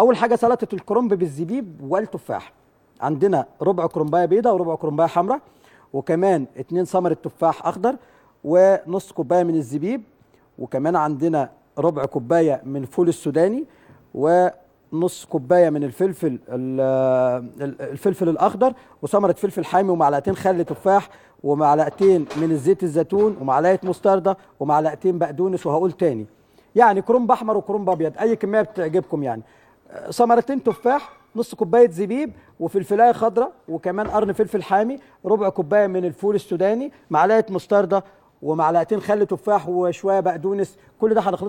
اول حاجه سلطه الكرنب بالزبيب والتفاح عندنا ربع كرنبايه بيضاء وربع كرنبايه حمراء وكمان اتنين سمر التفاح اخضر ونص كوبايه من الزبيب وكمان عندنا ربع كوبايه من فول السوداني ونص كوبايه من الفلفل الفلفل الاخضر وثمره فلفل حامي ومعلقتين خل تفاح ومعلقتين من الزيت الزيتون ومعلقه مستردة ومعلقتين بقدونس وهقول تاني يعني كرنب احمر وكرنب ابيض اي كميه بتعجبكم يعني ثمرتين تفاح نص كوبايه زبيب وفلفلايه خضراء وكمان قرن فلفل حامي ربع كوبايه من الفول السوداني معلقه مستردة ومعلقتين خل تفاح وشويه بقدونس كل ده هنخلطه